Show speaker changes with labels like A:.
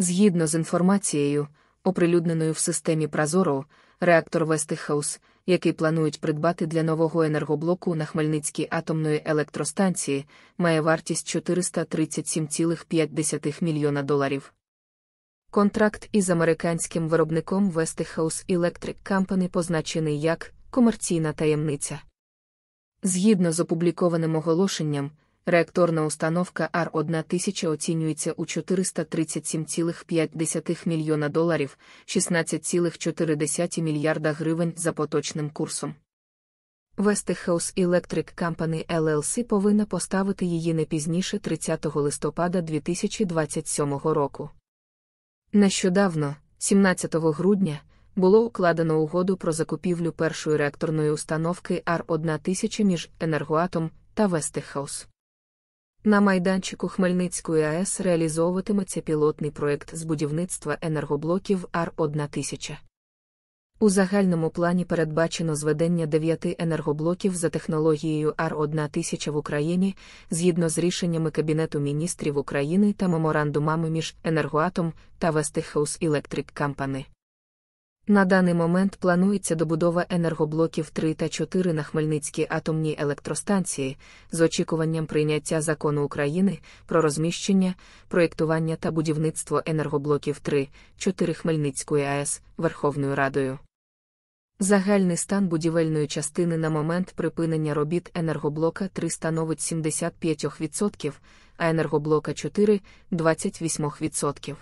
A: Згідно з інформацією, оприлюдненою в системі Прозоро, реактор Вестихаус, який планують придбати для нового енергоблоку на Хмельницькій атомної електростанції, має вартість 437,5 мільйона доларів. Контракт із американським виробником Westinghouse Electric Company позначений як комерційна таємниця. Згідно з опублікованим оголошенням, Реакторна установка ар 1000 оцінюється у 437,5 мільйона доларів 16,4 мільярда гривень за поточним курсом. Westinghouse Electric Company LLC повинна поставити її не пізніше 30 листопада 2027 року. Нещодавно, 17 грудня, було укладено угоду про закупівлю першої реакторної установки ар 1000 між енергоатом та Westinghouse. На майданчику Хмельницької АЕС реалізовуватиметься пілотний проект з будівництва енергоблоків Р-1000. У загальному плані передбачено зведення дев'яти енергоблоків за технологією Р-1000 в Україні згідно з рішеннями Кабінету міністрів України та меморандумами між Енергоатом та Westinghouse Електрик Кампани. На даний момент планується добудова енергоблоків 3 та 4 на Хмельницькій атомній електростанції з очікуванням прийняття закону України про розміщення, проєктування та будівництво енергоблоків 3, 4 Хмельницької АЕС Верховною Радою. Загальний стан будівельної частини на момент припинення робіт енергоблока 3 становить 75%, а енергоблока 4 28%.